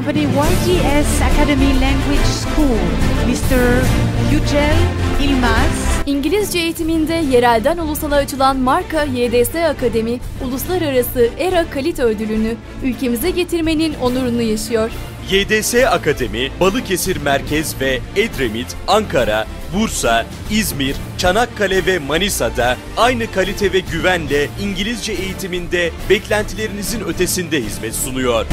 company YGS Academy Language School, Mr. Yücel İlmaz. İngilizce eğitiminde yerelden ulusala açılan marka YDS Akademi, Uluslararası ERA Kalite Ödülünü ülkemize getirmenin onurunu yaşıyor. YDS Akademi, Balıkesir Merkez ve Edremit, Ankara, Bursa, İzmir, Çanakkale ve Manisa'da aynı kalite ve güvenle İngilizce eğitiminde beklentilerinizin ötesinde hizmet sunuyor.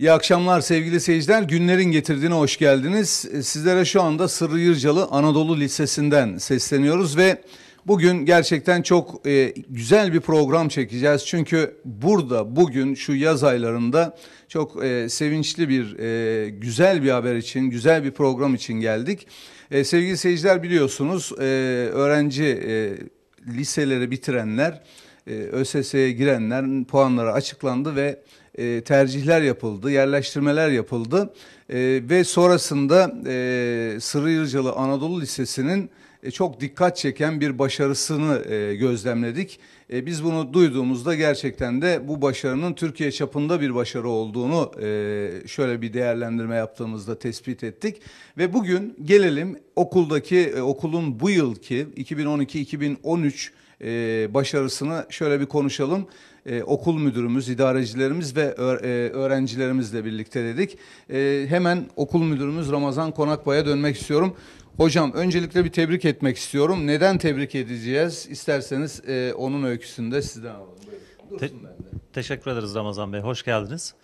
İyi akşamlar sevgili seyirciler. Günlerin getirdiğine hoş geldiniz. Sizlere şu anda Sırrı Yırcalı Anadolu Lisesi'nden sesleniyoruz ve bugün gerçekten çok e, güzel bir program çekeceğiz. Çünkü burada bugün şu yaz aylarında çok e, sevinçli bir e, güzel bir haber için, güzel bir program için geldik. E, sevgili seyirciler biliyorsunuz e, öğrenci e, liseleri bitirenler e, ÖSS'ye girenler puanları açıklandı ve e, tercihler yapıldı, yerleştirmeler yapıldı e, ve sonrasında e, Sırrıcılı Anadolu Lisesi'nin e, çok dikkat çeken bir başarısını e, gözlemledik. E, biz bunu duyduğumuzda gerçekten de bu başarının Türkiye çapında bir başarı olduğunu e, şöyle bir değerlendirme yaptığımızda tespit ettik. Ve bugün gelelim okuldaki, e, okulun bu yılki 2012-2013 e, başarısını şöyle bir konuşalım. E, okul müdürümüz, idarecilerimiz ve öğ e, öğrencilerimizle birlikte dedik. E, hemen okul müdürümüz Ramazan Konakbay'a dönmek istiyorum. Hocam öncelikle bir tebrik etmek istiyorum. Neden tebrik edeceğiz? İsterseniz e, onun öyküsünü de sizden alalım. Te teşekkür ederiz Ramazan Bey. Hoş geldiniz.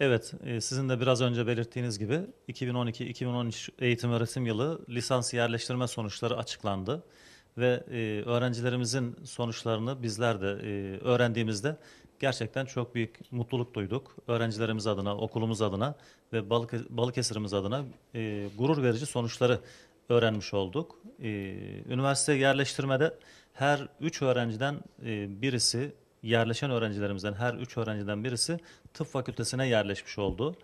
Evet, e, sizin de biraz önce belirttiğiniz gibi 2012-2013 eğitim öğretim yılı lisans yerleştirme sonuçları açıklandı ve e, öğrencilerimizin sonuçlarını bizler de e, öğrendiğimizde gerçekten çok büyük mutluluk duyduk. Öğrencilerimiz adına, okulumuz adına ve balık Balıkesir'imiz adına e, gurur verici sonuçları öğrenmiş olduk. E, üniversiteye yerleştirmede her üç öğrenciden e, birisi, yerleşen öğrencilerimizden her üç öğrenciden birisi tıp fakültesine yerleşmiş oldu.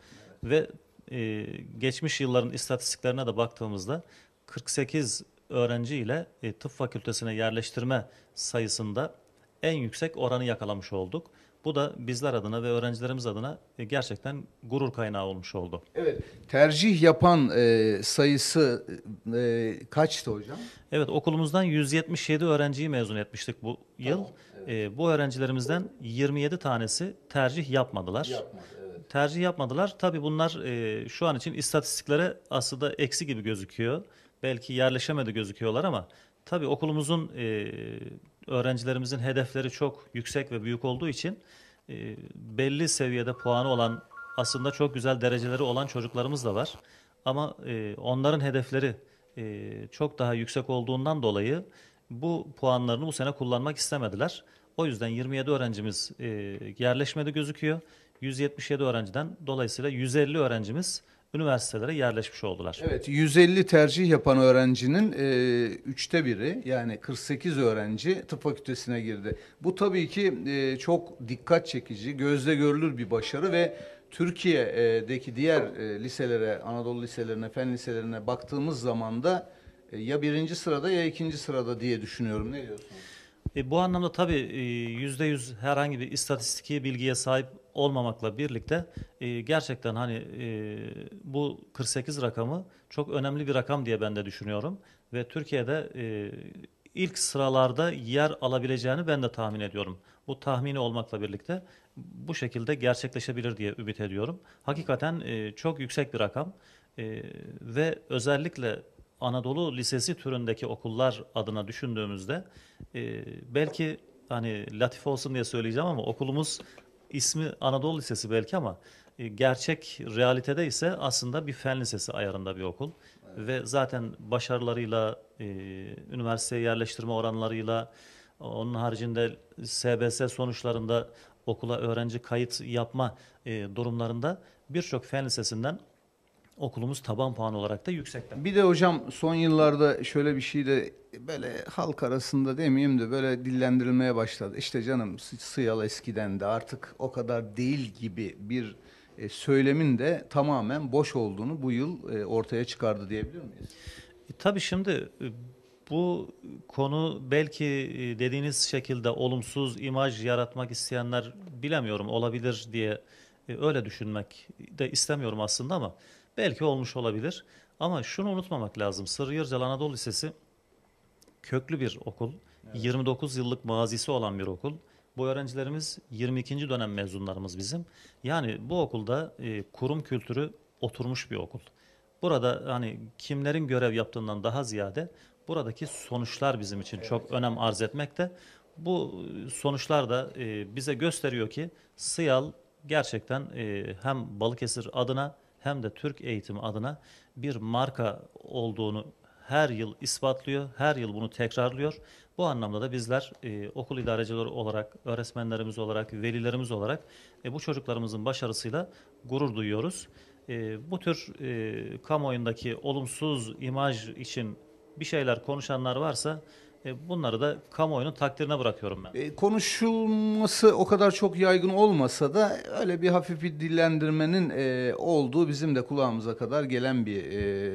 Ve e, geçmiş yılların istatistiklerine de baktığımızda 48 öğrenci ile e, tıp fakültesine yerleştirme sayısında en yüksek oranı yakalamış olduk. Bu da bizler adına ve öğrencilerimiz adına e, gerçekten gurur kaynağı olmuş oldu. Evet, tercih yapan e, sayısı e, kaçtı hocam? Evet, okulumuzdan 177 öğrenciyi mezun etmiştik bu yıl. evet. e, bu öğrencilerimizden 27 tanesi tercih yapmadılar. Yapmadı, Tercih yapmadılar. Tabii bunlar e, şu an için istatistiklere aslında eksi gibi gözüküyor belki yerleşemedi gözüküyorlar ama tabi okulumuzun e, öğrencilerimizin hedefleri çok yüksek ve büyük olduğu için e, belli seviyede puanı olan aslında çok güzel dereceleri olan çocuklarımız da var. Ama e, onların hedefleri e, çok daha yüksek olduğundan dolayı bu puanlarını bu sene kullanmak istemediler. O yüzden 27 öğrencimiz e, yerleşmede gözüküyor. 177 öğrenciden dolayısıyla 150 öğrencimiz üniversitelere yerleşmiş oldular. Evet 150 tercih yapan öğrencinin e, üçte biri yani 48 öğrenci tıp fakültesine girdi. Bu tabii ki e, çok dikkat çekici, gözle görülür bir başarı ve Türkiye'deki diğer e, liselere, Anadolu liselerine, fen liselerine baktığımız zaman da e, ya birinci sırada ya ikinci sırada diye düşünüyorum. Ne diyorsunuz? E, bu anlamda tabii e, yüzde yüz herhangi bir istatistiki bilgiye sahip olmamakla birlikte e, gerçekten hani e, bu 48 rakamı çok önemli bir rakam diye ben de düşünüyorum ve Türkiye'de e, ilk sıralarda yer alabileceğini ben de tahmin ediyorum. Bu tahmini olmakla birlikte bu şekilde gerçekleşebilir diye ümit ediyorum. Hakikaten e, çok yüksek bir rakam e, ve özellikle Anadolu Lisesi türündeki okullar adına düşündüğümüzde e, belki hani latif olsun diye söyleyeceğim ama okulumuz ismi Anadolu Lisesi belki ama e, gerçek realitede ise aslında bir fen lisesi ayarında bir okul. Evet. Ve zaten başarılarıyla, e, üniversiteye yerleştirme oranlarıyla, onun haricinde SBS sonuçlarında okula öğrenci kayıt yapma e, durumlarında birçok fen lisesinden okulumuz taban puan olarak da yüksekten. Bir de hocam son yıllarda şöyle bir şey de böyle halk arasında demeyeyim de böyle dillendirilmeye başladı. İşte canım Sıyal eskiden de artık o kadar değil gibi bir e, söylemin de tamamen boş olduğunu bu yıl e, ortaya çıkardı diyebilir miyiz? E, tabii şimdi e, bu konu belki dediğiniz şekilde olumsuz imaj yaratmak isteyenler bilemiyorum olabilir diye öyle düşünmek de istemiyorum aslında ama Belki olmuş olabilir. Ama şunu unutmamak lazım. Sırrıyırcal Anadolu Lisesi köklü bir okul. Evet. 29 yıllık mazisi olan bir okul. Bu öğrencilerimiz 22. dönem mezunlarımız bizim. Yani bu okulda e, kurum kültürü oturmuş bir okul. Burada hani kimlerin görev yaptığından daha ziyade buradaki sonuçlar bizim için evet. çok önem arz etmekte. Bu e, sonuçlar da e, bize gösteriyor ki Sıyal gerçekten e, hem Balıkesir adına hem de Türk eğitimi adına bir marka olduğunu her yıl ispatlıyor, her yıl bunu tekrarlıyor. Bu anlamda da bizler e, okul idarecileri olarak, öğretmenlerimiz olarak, velilerimiz olarak e, bu çocuklarımızın başarısıyla gurur duyuyoruz. E, bu tür e, kamuoyundaki olumsuz imaj için bir şeyler konuşanlar varsa e, bunları da kamuoyunun takdirine bırakıyorum ben. E, konuşulması o kadar çok yaygın olmasa da öyle bir hafif bir dillendirmenin e, olduğu bizim de kulağımıza kadar gelen bir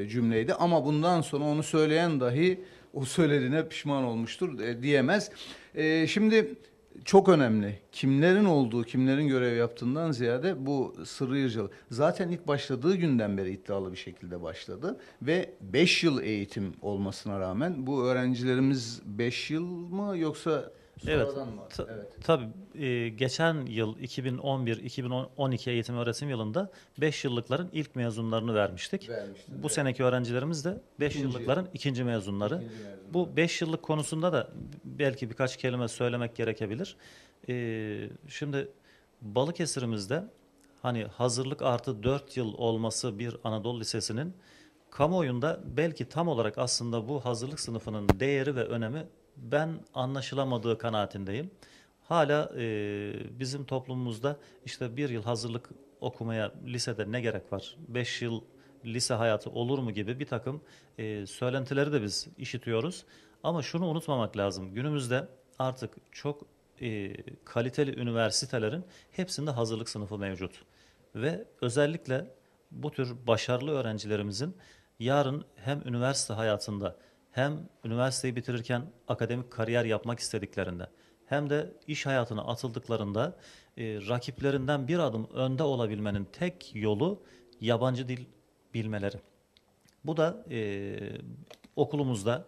cümleydi. Ama bundan sonra onu söyleyen dahi o söylediğine pişman olmuştur diyemez. şimdi çok önemli. Kimlerin olduğu, kimlerin görev yaptığından ziyade bu sırrı yırcalı. Zaten ilk başladığı günden beri iddialı bir şekilde başladı ve 5 yıl eğitim olmasına rağmen bu öğrencilerimiz 5 yıl mı yoksa Evet. Sonradan Ta- evet. Tabii e, geçen yıl 2011-2012 eğitim öğretim yılında 5 yıllıkların ilk mezunlarını vermiştik. Vermiştim, Bu evet. seneki öğrencilerimiz de 5 yıllıkların ikinci mezunları. İkinci Bu 5 yıllık konusunda da belki birkaç kelime söylemek gerekebilir. E, şimdi Balıkesir'imizde hani hazırlık artı 4 yıl olması bir Anadolu Lisesi'nin kamuoyunda belki tam olarak aslında bu hazırlık sınıfının değeri ve önemi ben anlaşılamadığı kanaatindeyim. Hala e, bizim toplumumuzda işte bir yıl hazırlık okumaya lisede ne gerek var? Beş yıl lise hayatı olur mu gibi bir takım e, söylentileri de biz işitiyoruz. Ama şunu unutmamak lazım. Günümüzde artık çok e, kaliteli üniversitelerin hepsinde hazırlık sınıfı mevcut. Ve özellikle bu tür başarılı öğrencilerimizin yarın hem üniversite hayatında hem üniversiteyi bitirirken akademik kariyer yapmak istediklerinde hem de iş hayatına atıldıklarında e, rakiplerinden bir adım önde olabilmenin tek yolu yabancı dil bilmeleri. Bu da e, okulumuzda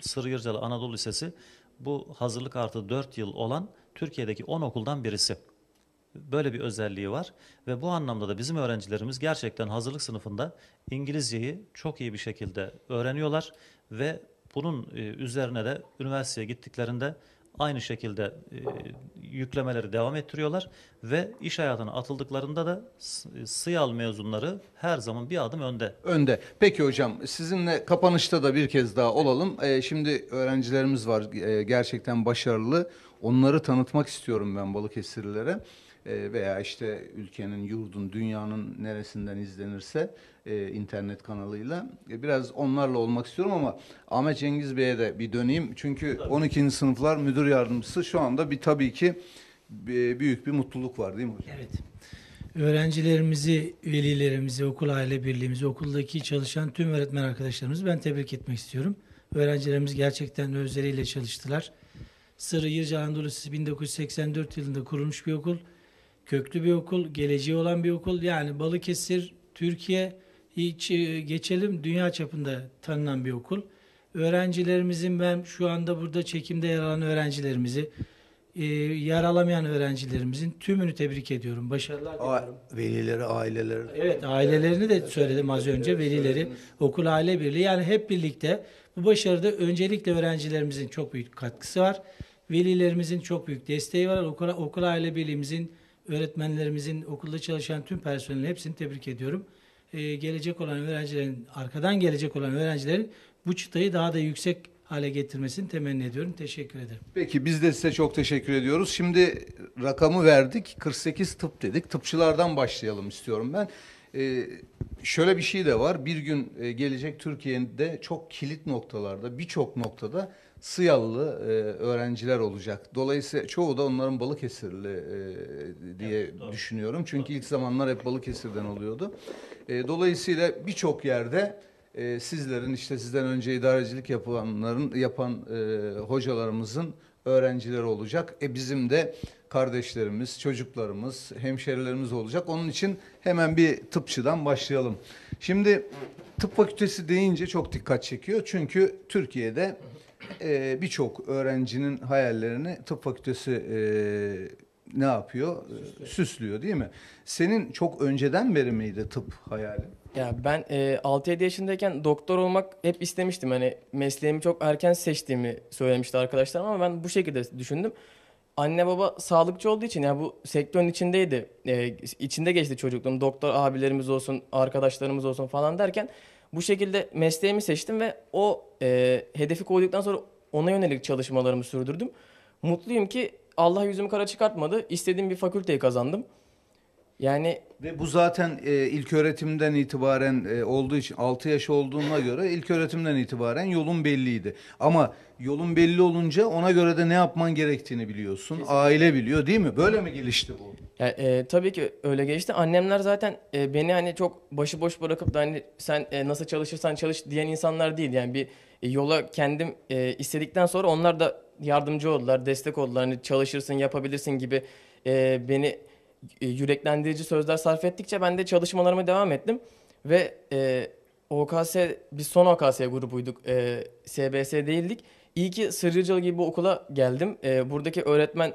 Sırgırcalı Anadolu Lisesi bu hazırlık artı 4 yıl olan Türkiye'deki 10 okuldan birisi. Böyle bir özelliği var ve bu anlamda da bizim öğrencilerimiz gerçekten hazırlık sınıfında İngilizceyi çok iyi bir şekilde öğreniyorlar ve bunun e, üzerine de üniversiteye gittiklerinde aynı şekilde e, yüklemeleri devam ettiriyorlar ve iş hayatına atıldıklarında da SİAL e, mezunları her zaman bir adım önde. Önde. Peki hocam sizinle kapanışta da bir kez daha olalım. şimdi öğrencilerimiz var gerçekten başarılı. Onları tanıtmak istiyorum ben Balıkesirlilere. Ee, veya işte ülkenin, yurdun, dünyanın neresinden izlenirse e, internet kanalıyla e, biraz onlarla olmak istiyorum ama Ahmet Cengiz Bey'e de bir döneyim. Çünkü 12. sınıflar müdür yardımcısı şu anda bir tabii ki e, büyük bir mutluluk var değil mi hocam? Evet. Öğrencilerimizi, velilerimizi, okul aile birliğimizi, okuldaki çalışan tüm öğretmen arkadaşlarımızı ben tebrik etmek istiyorum. Öğrencilerimiz gerçekten özleriyle çalıştılar. Sırrı Yırca Anadolu 1984 yılında kurulmuş bir okul köklü bir okul, geleceği olan bir okul. Yani Balıkesir, Türkiye hiç e, geçelim dünya çapında tanınan bir okul. Öğrencilerimizin ben şu anda burada çekimde yer alan öğrencilerimizi, e, yer alamayan öğrencilerimizin tümünü tebrik ediyorum. Başarılar diliyorum. Velileri, aileleri. Evet, ailelerini de söyledim az önce. Velileri, okul aile birliği. Yani hep birlikte bu başarıda öncelikle öğrencilerimizin çok büyük katkısı var. Velilerimizin çok büyük desteği var. Okul, okul aile birliğimizin öğretmenlerimizin, okulda çalışan tüm personelin hepsini tebrik ediyorum. Ee, gelecek olan öğrencilerin, arkadan gelecek olan öğrencilerin bu çıtayı daha da yüksek hale getirmesini temenni ediyorum. Teşekkür ederim. Peki biz de size çok teşekkür ediyoruz. Şimdi rakamı verdik. 48 tıp dedik. Tıpçılardan başlayalım istiyorum ben. Ee, şöyle bir şey de var. Bir gün e, gelecek Türkiye'de çok kilit noktalarda, birçok noktada Sıyalılı e, öğrenciler olacak. Dolayısıyla çoğu da onların Balıkesirli e, diye evet, düşünüyorum. Çünkü doğru. ilk zamanlar hep Balıkesir'den oluyordu. E, dolayısıyla birçok yerde e, sizlerin işte sizden önce idarecilik yapılanların yapan e, hocalarımızın öğrencileri olacak. E bizim de kardeşlerimiz, çocuklarımız, hemşerilerimiz olacak. Onun için hemen bir tıpçıdan başlayalım. Şimdi tıp fakültesi deyince çok dikkat çekiyor. Çünkü Türkiye'de e, birçok öğrencinin hayallerini tıp fakültesi e, ne yapıyor? Ee, süslüyor. Süslüyor değil mi? Senin çok önceden beri miydi tıp hayali? Ya ben e, 6-7 yaşındayken doktor olmak hep istemiştim. Hani mesleğimi çok erken seçtiğimi söylemişti arkadaşlarım ama ben bu şekilde düşündüm. Anne baba sağlıkçı olduğu için yani bu sektörün içindeydi. E, içinde geçti çocukluğum. Doktor abilerimiz olsun, arkadaşlarımız olsun falan derken bu şekilde mesleğimi seçtim ve o e, hedefi koyduktan sonra ona yönelik çalışmalarımı sürdürdüm. Mutluyum ki Allah yüzümü kara çıkartmadı. İstediğim bir fakülteyi kazandım. Yani ve bu zaten e, ilk öğretimden itibaren e, olduğu için 6 yaş olduğuna göre ilk öğretimden itibaren yolun belliydi. Ama yolun belli olunca ona göre de ne yapman gerektiğini biliyorsun. Kesinlikle. Aile biliyor değil mi? Böyle mi gelişti bu? Ya, e, tabii ki öyle gelişti. Annemler zaten e, beni hani çok başıboş bırakıp da hani sen e, nasıl çalışırsan çalış diyen insanlar değil. Yani bir e, yola kendim e, istedikten sonra onlar da yardımcı oldular, destek oldular. Hani çalışırsın, yapabilirsin gibi e, beni e, yüreklendirici sözler sarf ettikçe ben de çalışmalarıma devam ettim. Ve e, OKS, biz son OKS grubuyduk, e, SBS değildik. İyi ki sırrıcıl gibi bir okula geldim. E, buradaki öğretmen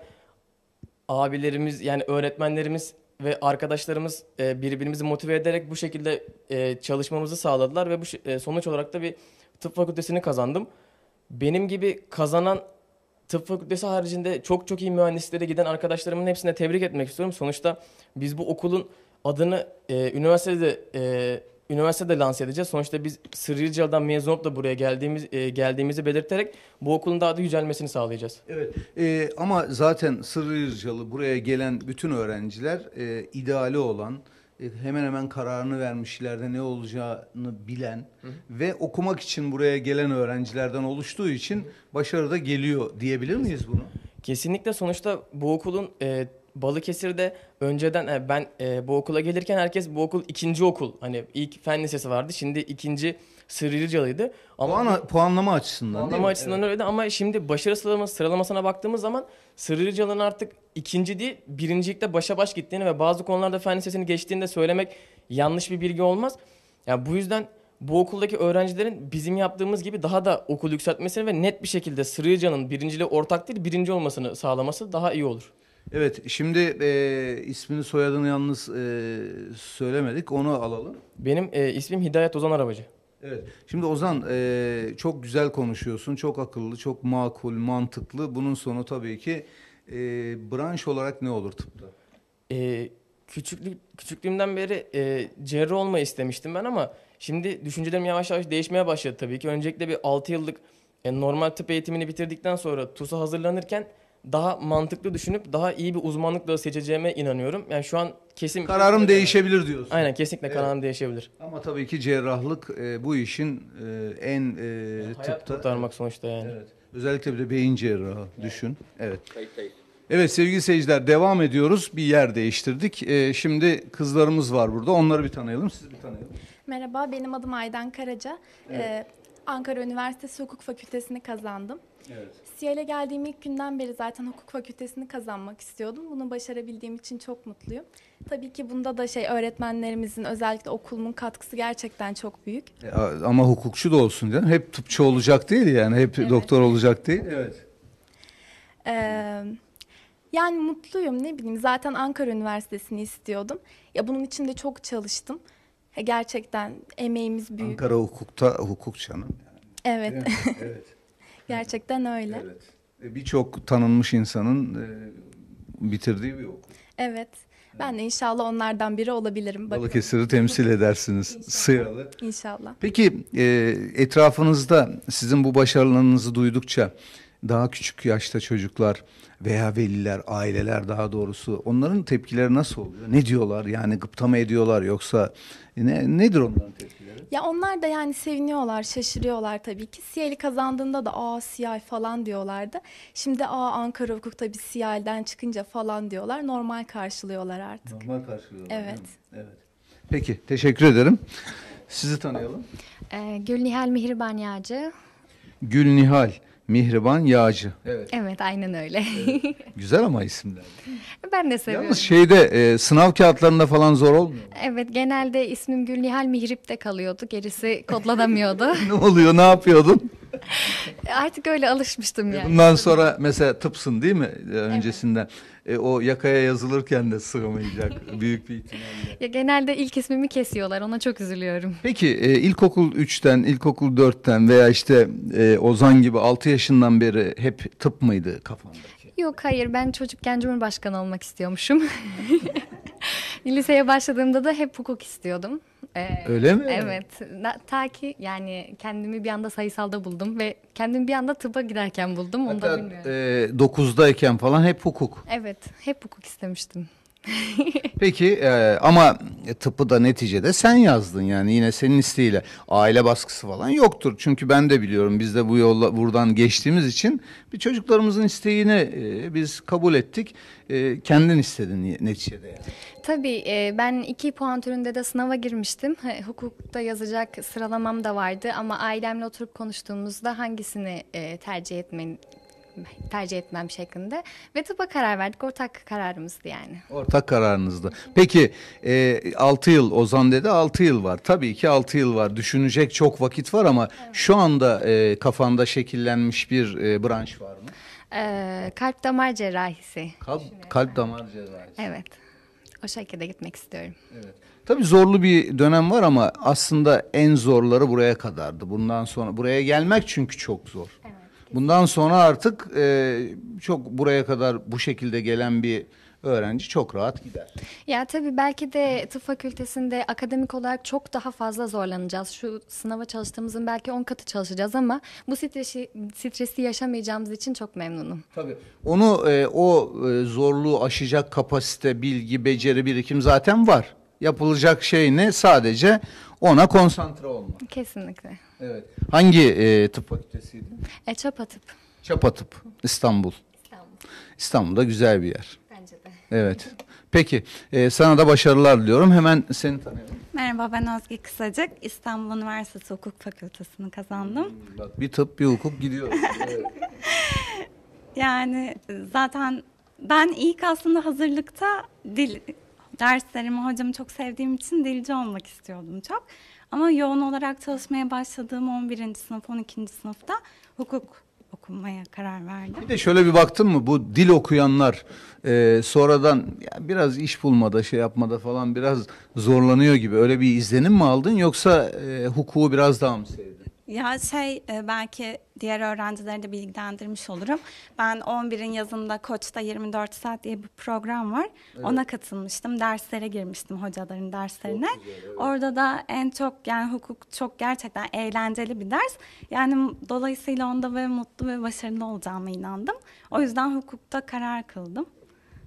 abilerimiz yani öğretmenlerimiz ve arkadaşlarımız e, birbirimizi motive ederek bu şekilde e, çalışmamızı sağladılar ve bu e, sonuç olarak da bir tıp fakültesini kazandım. Benim gibi kazanan tıp fakültesi haricinde çok çok iyi mühendislere giden arkadaşlarımın hepsine tebrik etmek istiyorum. Sonuçta biz bu okulun adını e, üniversitede e, üniversitede lanse edeceğiz. Sonuçta biz Sırrıcalı'dan mezun olup da buraya geldiğimiz e, geldiğimizi belirterek bu okulun daha da yücelmesini sağlayacağız. Evet. E, ama zaten Sırrıcalı buraya gelen bütün öğrenciler e, ideali olan e, hemen hemen kararını vermiş ileride ne olacağını bilen hı hı. ve okumak için buraya gelen öğrencilerden oluştuğu için başarı geliyor diyebilir miyiz bunu? Kesinlikle sonuçta bu okulun e, Balıkesir'de önceden e, ben e, bu okula gelirken herkes bu okul ikinci okul. Hani ilk fen lisesi vardı. Şimdi ikinci Sırrıcalı'ydı. Ama Puan, puanlama açısından değil Puanlama mi? açısından öyleydi ama şimdi başarı sıralaması, sıralamasına baktığımız zaman Sırrıcalı'nın artık ikinci değil birincilikte başa baş gittiğini ve bazı konularda fen lisesini geçtiğini de söylemek yanlış bir bilgi olmaz. Yani bu yüzden bu okuldaki öğrencilerin bizim yaptığımız gibi daha da okul yükseltmesini ve net bir şekilde Sırrıcalı'nın birinciliği ortak değil birinci olmasını sağlaması daha iyi olur. Evet, şimdi e, ismini soyadını yalnız e, söylemedik, onu alalım. Benim e, ismim Hidayet Ozan Arabacı. Evet. Şimdi Ozan e, çok güzel konuşuyorsun. Çok akıllı, çok makul, mantıklı. Bunun sonu tabii ki e, branş olarak ne olur tıpta? E, küçüklük, küçüklüğümden beri e, cerrah olmayı istemiştim ben ama şimdi düşüncelerim yavaş yavaş değişmeye başladı tabii ki. Öncelikle bir 6 yıllık e, normal tıp eğitimini bitirdikten sonra TUS'a hazırlanırken daha mantıklı düşünüp daha iyi bir uzmanlık dalı seçeceğime inanıyorum. Yani şu an kesin Kararım şey- değişebilir diyorsun. Aynen kesinlikle Evet. kararım değişebilir. Ama tabii ki cerrahlık e, bu işin e, en e, tıpta. Kurtarmak sonuçta yani. Evet. Özellikle bir de beyin cerrahı düşün. Evet. Evet sevgili seyirciler devam ediyoruz. Bir yer değiştirdik. E, şimdi kızlarımız var burada. Onları bir tanıyalım. Sizi bir tanıyalım. Merhaba, benim adım Aydan Karaca. Ee, Ankara Üniversitesi Hukuk Fakültesini kazandım. Evet. Siyel'e geldiğim ilk günden beri zaten hukuk fakültesini kazanmak istiyordum. Bunu başarabildiğim için çok mutluyum. Tabii ki bunda da şey öğretmenlerimizin özellikle okulumun katkısı gerçekten çok büyük. E, ama hukukçu da olsun canım. Hep tıpçı olacak değil yani. Hep evet. doktor olacak değil. Evet. Ee, yani mutluyum ne bileyim. Zaten Ankara Üniversitesi'ni istiyordum. Ya bunun için de çok çalıştım. E, gerçekten emeğimiz büyük. Ankara hukukta hukuk canım. evet. evet. Gerçekten öyle. Evet. E, birçok tanınmış insanın e, bitirdiği bir okul. Evet. Ben de inşallah onlardan biri olabilirim. Bakın. Balıkesir'i temsil edersiniz. inşallah. Sıralı. İnşallah. Peki e, etrafınızda sizin bu başarılarınızı duydukça daha küçük yaşta çocuklar veya veliler, aileler daha doğrusu onların tepkileri nasıl oluyor? Ne diyorlar? Yani gıpta mı ediyorlar yoksa ne nedir onların tepkileri? Ya onlar da yani seviniyorlar, şaşırıyorlar tabii ki. CIA'li kazandığında da aa CI falan diyorlardı. Şimdi aa Ankara Hukuk tabii CIA'den çıkınca falan diyorlar. Normal karşılıyorlar artık. Normal karşılıyorlar. Evet. Evet. Peki teşekkür ederim. Sizi tanıyalım. Ee, Gül Nihal Mihriban Yağcı. Gül Nihal. Mihriban Yağcı. Evet. Evet aynen öyle. Evet. Güzel ama isimler. Ben de seviyorum. Yalnız şeyde e, sınav kağıtlarında falan zor olmuyor. Evet genelde ismim Gülnihal Mihrip de kalıyordu. Gerisi kodlanamıyordu. ne oluyor ne yapıyordun? Artık öyle alışmıştım e, yani. Bundan sonra mesela tıpsın değil mi e, öncesinden? Evet e, o yakaya yazılırken de sığmayacak büyük bir ihtimalle. Ya genelde ilk ismimi kesiyorlar ona çok üzülüyorum. Peki e, ilkokul 3'ten, ilkokul 4'ten veya işte e, Ozan gibi 6 yaşından beri hep tıp mıydı kafandaki? Yok hayır ben çocukken Cumhurbaşkanı olmak istiyormuşum. Liseye başladığımda da hep hukuk istiyordum. Ee, Öyle mi? Evet. Ta ki yani kendimi bir anda sayısalda buldum ve kendimi bir anda tıba giderken buldum. Onu da bilmiyorum. e, 9'dayken falan hep hukuk. Evet. Hep hukuk istemiştim. Peki e, ama tıpı da neticede sen yazdın yani yine senin isteğiyle. Aile baskısı falan yoktur. Çünkü ben de biliyorum biz de bu yolla buradan geçtiğimiz için bir çocuklarımızın isteğini e, biz kabul ettik. E, kendin istedin neticede yani. Tabii e, ben iki puan türünde de sınava girmiştim. Hukukta yazacak sıralamam da vardı ama ailemle oturup konuştuğumuzda hangisini e, tercih etmeli tercih etmem şeklinde. Ve tıpa karar verdik. Ortak kararımızdı yani. Ortak kararınızdı. Peki e, 6 yıl Ozan dedi 6 yıl var. Tabii ki 6 yıl var. Düşünecek çok vakit var ama evet. şu anda e, kafanda şekillenmiş bir e, branş var mı? Ee, kalp damar cerrahisi. Kalp, kalp damar cerrahisi. Evet. O şekilde gitmek istiyorum. Evet. Tabii zorlu bir dönem var ama aslında en zorları buraya kadardı. Bundan sonra buraya gelmek çünkü çok zor. Evet. Bundan sonra artık e, çok buraya kadar bu şekilde gelen bir öğrenci çok rahat gider. Ya tabii belki de tıp fakültesinde akademik olarak çok daha fazla zorlanacağız. Şu sınava çalıştığımızın belki 10 katı çalışacağız ama bu stresi, stresi yaşamayacağımız için çok memnunum. Tabii onu e, o e, zorluğu aşacak kapasite, bilgi, beceri, birikim zaten var. Yapılacak şey ne? Sadece ona konsantre olmak. Kesinlikle. Evet. Hangi e, tıp fakültesiydi? E, Çapa Tıp. Çapa Tıp, İstanbul. İstanbul. İstanbul'da güzel bir yer. Bence de. Evet. Peki, e, sana da başarılar diliyorum. Hemen seni tanıyalım. Merhaba, ben Özge Kısacık. İstanbul Üniversitesi Hukuk Fakültesini kazandım. Hmm, bak, bir tıp, bir hukuk gidiyor. evet. Yani zaten ben ilk aslında hazırlıkta dil derslerimi, hocamı çok sevdiğim için dilci olmak istiyordum çok. Ama yoğun olarak çalışmaya başladığım 11. sınıf, 12. sınıfta hukuk okumaya karar verdim. Bir de şöyle bir baktın mı bu dil okuyanlar e, sonradan ya biraz iş bulmada şey yapmada falan biraz zorlanıyor gibi öyle bir izlenim mi aldın yoksa e, hukuku biraz daha mı sevdin? Ya şey e, belki diğer öğrencileri de bilgilendirmiş olurum. Ben 11'in yazında Koç'ta 24 saat diye bir program var. Evet. Ona katılmıştım. Derslere girmiştim hocaların derslerine. güzel, evet. Orada da en çok yani hukuk çok gerçekten eğlenceli bir ders. Yani dolayısıyla onda ve mutlu ve başarılı olacağıma inandım. O yüzden hukukta karar kıldım.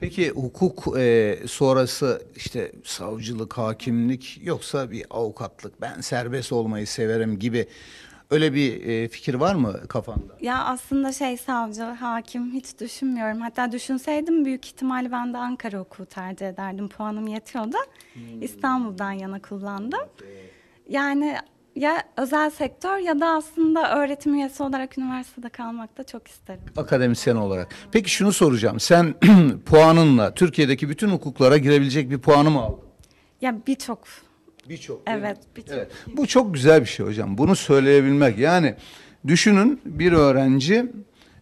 Peki hukuk e, sonrası işte savcılık, hakimlik yoksa bir avukatlık, ben serbest olmayı severim gibi Öyle bir e, fikir var mı kafanda? Ya aslında şey savcı, hakim hiç düşünmüyorum. Hatta düşünseydim büyük ihtimalle ben de Ankara hukuku tercih ederdim. Puanım yetiyordu. Hmm. İstanbul'dan yana kullandım. Yani ya özel sektör ya da aslında öğretim üyesi olarak üniversitede kalmak da çok isterim. Akademisyen olarak. Peki şunu soracağım. Sen puanınla Türkiye'deki bütün hukuklara girebilecek bir puanı mı aldın? Ya birçok Birçok. Evet, birçok. Evet. Bu çok güzel bir şey hocam. Bunu söyleyebilmek. Yani düşünün bir öğrenci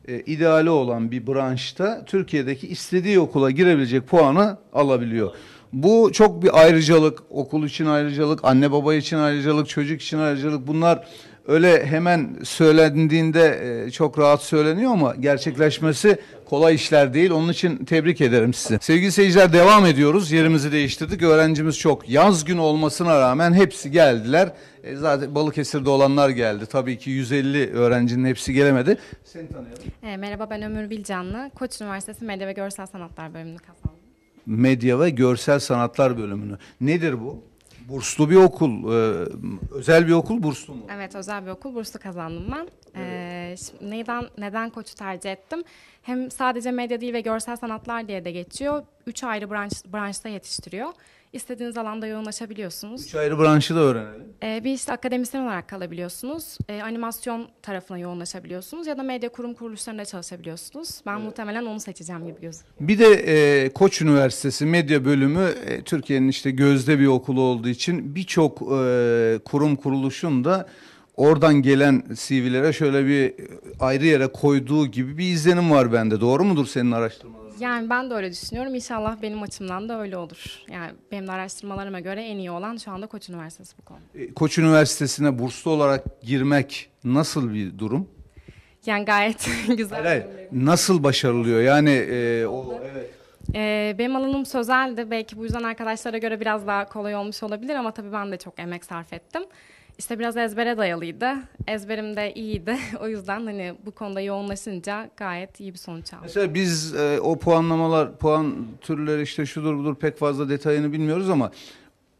e, ideali olan bir branşta Türkiye'deki istediği okula girebilecek puanı alabiliyor. Bu çok bir ayrıcalık, okul için ayrıcalık, anne baba için ayrıcalık, çocuk için ayrıcalık. Bunlar öyle hemen söylendiğinde e, çok rahat söyleniyor ama gerçekleşmesi kolay işler değil. Onun için tebrik ederim sizi. Sevgili seyirciler devam ediyoruz. Yerimizi değiştirdik. Öğrencimiz çok. Yaz günü olmasına rağmen hepsi geldiler. E zaten Balıkesir'de olanlar geldi. Tabii ki 150 öğrencinin hepsi gelemedi. Seni tanıyalım. E, merhaba ben Ömür Bilcanlı. Koç Üniversitesi Medya ve Görsel Sanatlar bölümünü kazandım. Medya ve Görsel Sanatlar bölümünü. Nedir bu? Burslu bir okul, e, özel bir okul burslu mu? Evet özel bir okul burslu kazandım ben. Ee, şimdi neden neden koçu tercih ettim? Hem sadece medya değil ve görsel sanatlar diye de geçiyor. Üç ayrı branş, branşta yetiştiriyor. İstediğiniz alanda yoğunlaşabiliyorsunuz. Üç ayrı branşı da öğrenelim. Ee, bir işte akademisyen olarak kalabiliyorsunuz. Ee, animasyon tarafına yoğunlaşabiliyorsunuz ya da medya kurum kuruluşlarında çalışabiliyorsunuz. Ben evet. muhtemelen onu seçeceğim gibi gözüküyor. Bir de e, Koç Üniversitesi medya bölümü e, Türkiye'nin işte gözde bir okulu olduğu için birçok e, kurum kuruluşun da oradan gelen CV'lere şöyle bir e, ayrı yere koyduğu gibi bir izlenim var bende. Doğru mudur senin araştırmaların? Yani ben de öyle düşünüyorum. İnşallah benim açımdan da öyle olur. Yani benim de araştırmalarıma göre en iyi olan şu anda Koç Üniversitesi bu konu. E, Koç Üniversitesi'ne burslu olarak girmek nasıl bir durum? Yani gayet güzel. Hayır, Nasıl başarılıyor? Yani e, o evet. Ee, benim alanım sözeldi. Belki bu yüzden arkadaşlara göre biraz daha kolay olmuş olabilir ama tabii ben de çok emek sarf ettim işte biraz ezbere dayalıydı. Ezberim de iyiydi. o yüzden hani bu konuda yoğunlaşınca gayet iyi bir sonuç aldım. Mesela biz e, o puanlamalar, puan türleri işte şudur budur pek fazla detayını bilmiyoruz ama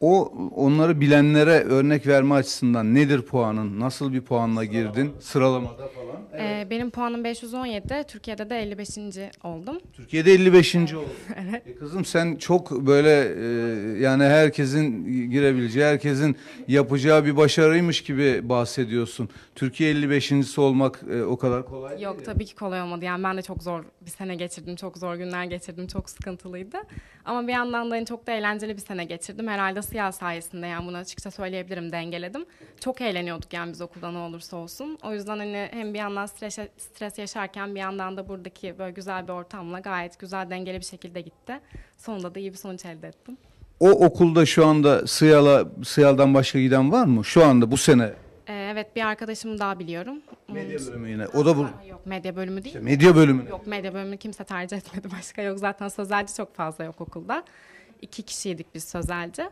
o onları bilenlere örnek verme açısından nedir puanın? Nasıl bir puanla girdin? Sıralamada falan. Ee, evet. Ee, benim puanım 517. Türkiye'de de 55. oldum. Türkiye'de 55. oldum. evet. E kızım sen çok böyle e, yani herkesin girebileceği, herkesin yapacağı bir başarıymış gibi bahsediyorsun. Türkiye 55.si olmak e, o kadar kolay değil. Yok tabii ki kolay olmadı. Yani ben de çok zor bir sene geçirdim. Çok zor günler geçirdim. Çok sıkıntılıydı. Ama bir yandan da hani çok da eğlenceli bir sene geçirdim. Herhalde siyah sayesinde yani bunu açıkça söyleyebilirim dengeledim. Çok eğleniyorduk yani biz okulda ne olursa olsun. O yüzden hani hem bir yandan stres, stres yaşarken bir yandan da buradaki böyle güzel bir ortamla gayet güzel dengeli bir şekilde gitti. Sonunda da iyi bir sonuç elde ettim. O okulda şu anda Sıyal'a, Sıyal'dan başka giden var mı? Şu anda bu sene Evet bir arkadaşımı daha biliyorum. Medya bölümü yine. O da bu. Yok medya bölümü değil. İşte medya bölümü. Yok medya bölümü kimse tercih etmedi başka yok. Zaten sözelci çok fazla yok okulda. İki kişiydik biz sözelci.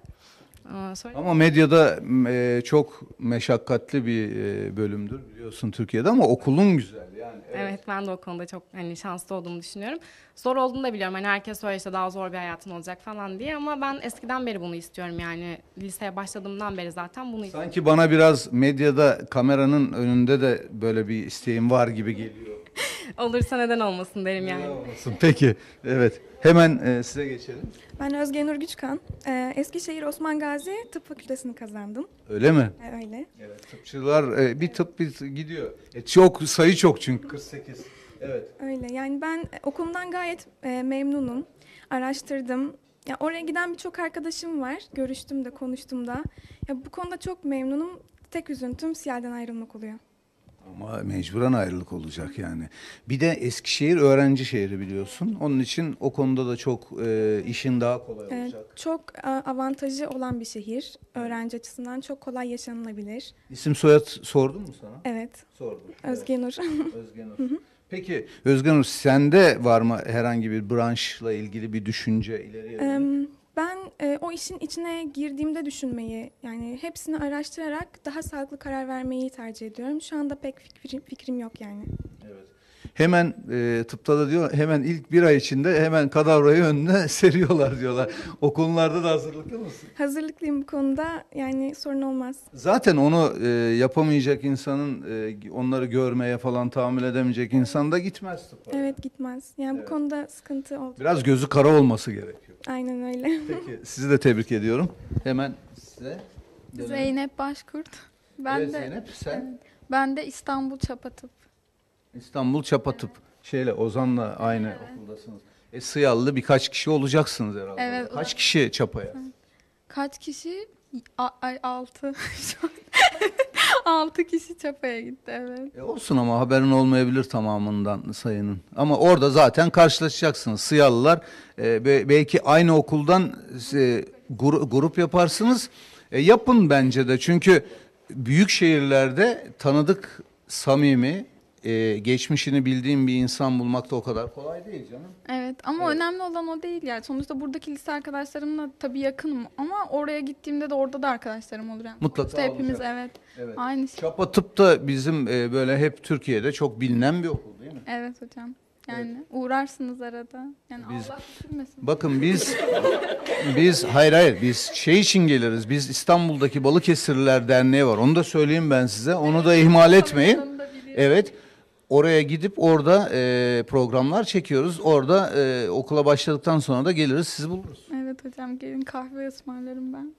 Söyle. Ama medyada e, çok meşakkatli bir e, bölümdür biliyorsun Türkiye'de ama okulun güzel yani. Evet. evet ben de o konuda çok hani şanslı olduğumu düşünüyorum. Zor olduğunu da biliyorum hani herkes öyle işte daha zor bir hayatın olacak falan diye ama ben eskiden beri bunu istiyorum yani liseye başladığımdan beri zaten bunu Sanki istiyorum. Sanki bana biraz medyada kameranın önünde de böyle bir isteğim var gibi geliyor. Olursa neden olmasın derim yani. Olmasın. Peki, evet. Hemen e, size geçelim. Ben Özge Nur Güçkan. Ee, Eskişehir Osman Gazi Tıp Fakültesini kazandım. Öyle mi? Ee, Öyle. Evet, tıpçılar e, bir tıp bir gidiyor. E, çok, sayı çok çünkü 48. Evet. Öyle. Yani ben e, okumdan gayet e, memnunum. Araştırdım. Ya oraya giden birçok arkadaşım var. Görüştüm de, konuştum da. Ya bu konuda çok memnunum. Tek üzüntüm Siyer'den ayrılmak oluyor. Ama mecburen ayrılık olacak yani. Bir de Eskişehir öğrenci şehri biliyorsun. Onun için o konuda da çok e, işin daha kolay olacak. Evet, çok e, avantajı olan bir şehir. Öğrenci açısından çok kolay yaşanılabilir. İsim soyad sordun mu sana? Evet. Sordum. Özge Nur. Özge Nur. Peki Özge Nur sende var mı herhangi bir branşla ilgili bir düşünce ileriye? Um, ben e, o işin içine girdiğimde düşünmeyi yani hepsini araştırarak daha sağlıklı karar vermeyi tercih ediyorum. Şu anda pek fikrim, fikrim yok yani. Evet hemen e, tıpta da diyor hemen ilk bir ay içinde hemen kadavrayı önüne seriyorlar diyorlar. o konularda da hazırlıklı mısın? Hazırlıklıyım bu konuda yani sorun olmaz. Zaten onu e, yapamayacak insanın e, onları görmeye falan tahammül edemeyecek insan da gitmez tıpa. Evet gitmez. Yani evet. bu konuda sıkıntı oldu. Biraz gözü kara olması gerekiyor. Aynen öyle. Peki sizi de tebrik ediyorum. Hemen size. Dönelim. Zeynep Başkurt. Ben evet, de Zeynep sen. Ben de İstanbul Çapatıp İstanbul Çapatıp şeyle Ozan'la aynı okuldasınız. E, Sıyallı birkaç kişi olacaksınız herhalde. Evet. Kaç kişi Çapa'ya? Kaç kişi? A- ay, altı. altı kişi Çapa'ya gitti evet. E, olsun ama haberin olmayabilir tamamından sayının. Ama orada zaten karşılaşacaksınız. Sıyalılar e, be- belki aynı okuldan e, gru- grup yaparsınız. E, yapın bence de çünkü büyük şehirlerde tanıdık, samimi, e, geçmişini bildiğim bir insan bulmak da o kadar kolay değil canım. Evet ama evet. önemli olan o değil yani. Sonuçta buradaki lise arkadaşlarımla tabii yakınım ama oraya gittiğimde de orada da arkadaşlarım olur. Yani. Mutlaka Sonuçta hepimiz evet. evet. Aynı şey. Çapa Tıp da bizim e, böyle hep Türkiye'de çok bilinen bir okul değil mi? Evet hocam. Yani evet. uğrarsınız arada. Yani biz, Allah düşürmesin. Bakın biz biz hayır hayır biz şey için geliriz. Biz İstanbul'daki Balıkesirliler Derneği var. Onu da söyleyeyim ben size. Onu da ihmal etmeyin. Evet. Oraya gidip orada e, programlar çekiyoruz. Orada e, okula başladıktan sonra da geliriz sizi buluruz. Evet hocam gelin kahve ısmarlarım ben.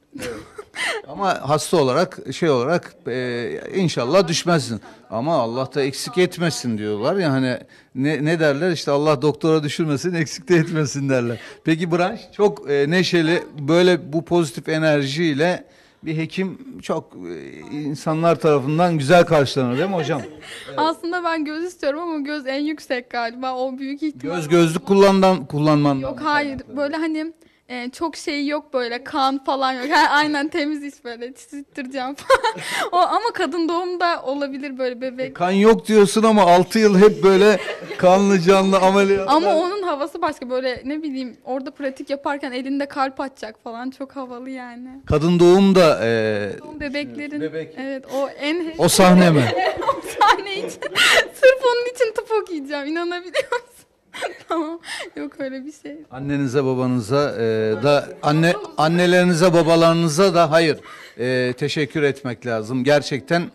Ama hasta olarak şey olarak e, inşallah düşmezsin. Ama Allah da eksik etmesin diyorlar Yani ne, ne derler işte Allah doktora düşürmesin eksik de etmesin derler. Peki branş çok e, neşeli böyle bu pozitif enerjiyle bir hekim çok e, insanlar tarafından güzel karşılanır değil mi hocam? Evet. Aslında ben göz istiyorum ama göz en yüksek galiba. O büyük ihtimal. Göz gözlük kullandan kullanman. Yok hayır. Böyle hani e, çok şey yok böyle kan falan yok. Yani aynen temiz iş böyle titreceğim falan. o, ama kadın doğumda olabilir böyle bebek. E, kan yok diyorsun ama 6 yıl hep böyle kanlı canlı ameliyat. Ama onun havası başka böyle ne bileyim orada pratik yaparken elinde kalp atacak falan çok havalı yani. Kadın doğumda e... Doğum bebeklerin bebek. evet o en O sahne mi? o sahne için sırf onun için tıp okuyacağım inanabiliyor musun? tamam. Yok öyle bir şey. Annenize babanıza e, da anne annelerinize babalarınıza da hayır e, teşekkür etmek lazım. Gerçekten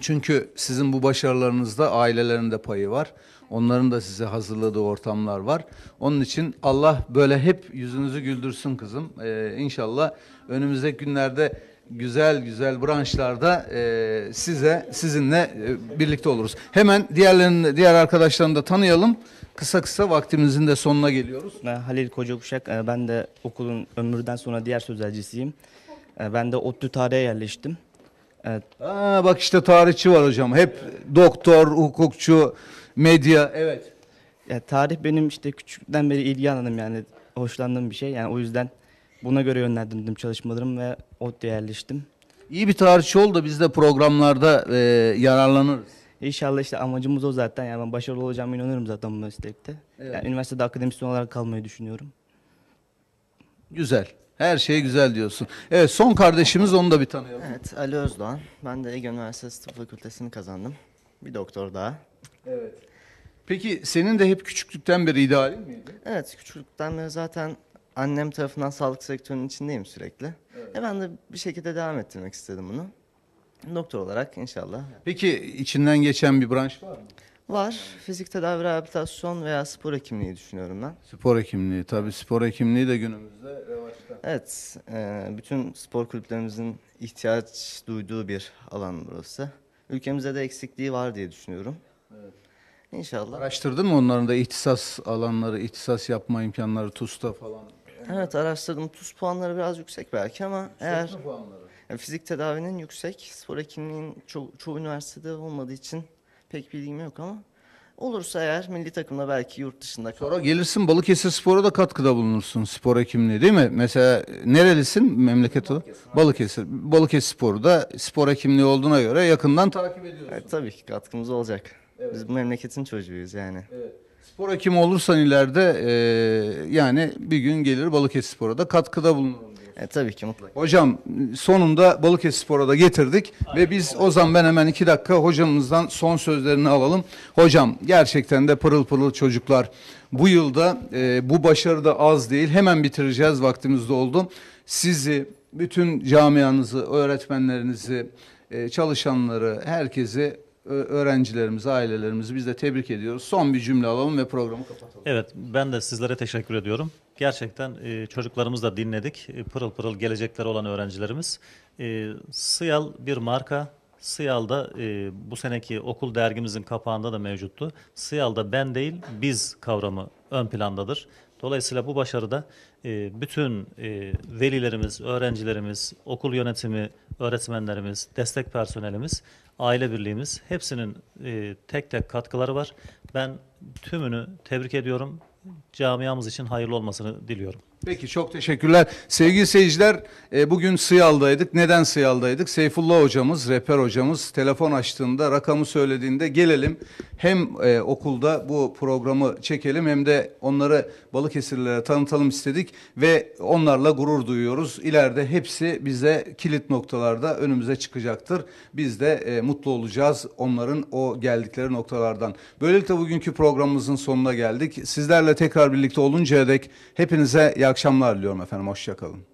çünkü sizin bu başarılarınızda ailelerin de payı var. Onların da size hazırladığı ortamlar var. Onun için Allah böyle hep yüzünüzü güldürsün kızım. Ee, inşallah önümüzdeki günlerde güzel güzel branşlarda e, size sizinle e, birlikte oluruz. Hemen diğerlerini diğer arkadaşlarını da tanıyalım. Kısa kısa vaktimizin de sonuna geliyoruz. Ben Halil Kocakuşak, e, ben de okulun ömürden sonra diğer sözelcisiyim. E, ben de ODTÜ tarihe yerleştim. Evet. Aa, bak işte tarihçi var hocam. Hep doktor, hukukçu, medya. Evet. Ya, tarih benim işte küçükten beri ilgi alanım yani hoşlandığım bir şey. Yani o yüzden Buna göre yönlendirdim çalışmalarımı ve ODTÜ'ye yerleştim. İyi bir tarihçi oldu, da biz de programlarda e, yararlanırız. İnşallah işte amacımız o zaten. Yani ben başarılı olacağımı inanıyorum zaten bu meslekte. Evet. Yani üniversitede akademisyen olarak kalmayı düşünüyorum. Güzel. Her şey güzel diyorsun. Evet son kardeşimiz onu da bir tanıyalım. Evet Ali Özdoğan. Ben de Ege Üniversitesi Tıp Fakültesini kazandım. Bir doktor daha. Evet. Peki senin de hep küçüklükten beri idealin miydi? Evet küçüklükten beri zaten annem tarafından sağlık sektörünün içindeyim sürekli. Evet. E ben de bir şekilde devam ettirmek istedim bunu. Doktor olarak inşallah. Peki içinden geçen bir branş var mı? Var. Fizik tedavi rehabilitasyon veya spor hekimliği düşünüyorum ben. Spor hekimliği. Tabii spor hekimliği de günümüzde revaçta. Evet. E, bütün spor kulüplerimizin ihtiyaç duyduğu bir alan burası. Ülkemizde de eksikliği var diye düşünüyorum. Evet. İnşallah. Araştırdın mı onların da ihtisas alanları, ihtisas yapma imkanları, TUS'ta falan? Evet araştırdım. Tuz puanları biraz yüksek belki ama eğer yani fizik tedavinin yüksek, spor hekimliğin ço- çoğu üniversitede olmadığı için pek bilgim yok ama olursa eğer milli takımda belki yurt dışında kalır. Sonra gelirsin Balıkesir Spor'a da katkıda bulunursun spor hekimliği değil mi? Mesela nerelisin memleket olarak? Balıkesir. Balıkesir Spor'u da spor hekimliği olduğuna göre yakından takip ediyorsun. Evet, tabii ki katkımız olacak. Biz bu memleketin çocuğuyuz yani. Evet. Spor hakimi olursan ileride e, yani bir gün gelir Balıkesirspor'a da katkıda bulunur. E, tabii ki mutlaka. Hocam sonunda Balıkesirspor'a da getirdik Aynen. ve biz o zaman ben hemen iki dakika hocamızdan son sözlerini alalım. Hocam gerçekten de pırıl pırıl çocuklar bu yılda e, bu başarı da az değil. Hemen bitireceğiz vaktimiz doldu. Sizi, bütün camianızı, öğretmenlerinizi, e, çalışanları, herkesi öğrencilerimizi, ailelerimizi biz de tebrik ediyoruz. Son bir cümle alalım ve programı kapatalım. Evet, ben de sizlere teşekkür ediyorum. Gerçekten e, çocuklarımızı da dinledik. E, pırıl pırıl gelecekleri olan öğrencilerimiz. E, Sıyal bir marka. Sıyal'da e, bu seneki okul dergimizin kapağında da mevcuttu. Sıyal'da ben değil biz kavramı ön plandadır. Dolayısıyla bu başarıda e, bütün e, velilerimiz, öğrencilerimiz, okul yönetimi, öğretmenlerimiz, destek personelimiz aile birliğimiz hepsinin e, tek tek katkıları var. Ben tümünü tebrik ediyorum. Camiamız için hayırlı olmasını diliyorum. Peki çok teşekkürler. Sevgili seyirciler e, bugün Sıyal'daydık. Neden Sıyal'daydık? Seyfullah hocamız, rehber hocamız telefon açtığında rakamı söylediğinde gelelim. Hem e, okulda bu programı çekelim hem de onları Balıkesirlilere tanıtalım istedik ve onlarla gurur duyuyoruz. İleride hepsi bize kilit noktalarda önümüze çıkacaktır. Biz de e, mutlu olacağız onların o geldikleri noktalardan. Böylelikle bugünkü programımızın sonuna geldik. Sizlerle tekrar birlikte oluncaya dek hepinize yaklaşık akşamlar diliyorum efendim. Hoşçakalın.